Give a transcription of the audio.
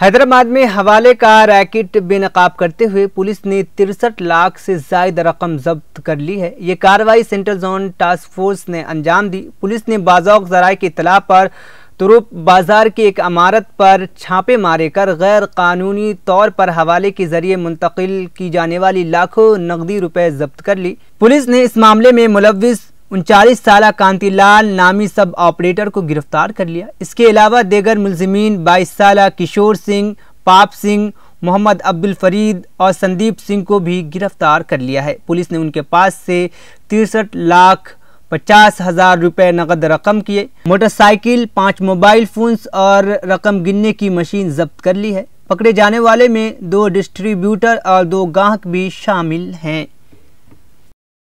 हैदराबाद में हवाले का रैकेट बेनकाब करते हुए पुलिस ने तिरसठ लाख से जायद रकम जब्त कर ली है ये कार्रवाई सेंट्रल जोन टास्क फोर्स ने अंजाम दी पुलिस ने बाजौक जराये की इतला पर तुरुप बाजार की एक अमारत पर छापे मारे कर गैर कानूनी तौर पर हवाले के जरिए मुंतकिल की जाने वाली लाखों नकदी रुपए जब्त कर ली पुलिस ने इस मामले में मुलविस उनचालीस साल कांतिलाल नामी सब ऑपरेटर को गिरफ्तार कर लिया इसके अलावा देगर मुलजमीन बाईस साल किशोर सिंह पाप सिंह मोहम्मद अब्दुल फरीद और संदीप सिंह को भी गिरफ्तार कर लिया है पुलिस ने उनके पास से तिरसठ लाख पचास हजार रुपये नकद रकम किए मोटरसाइकिल पांच मोबाइल फोन्स और रकम गिनने की मशीन जब्त कर ली है पकड़े जाने वाले में दो डिस्ट्रीब्यूटर और दो गाहक भी शामिल हैं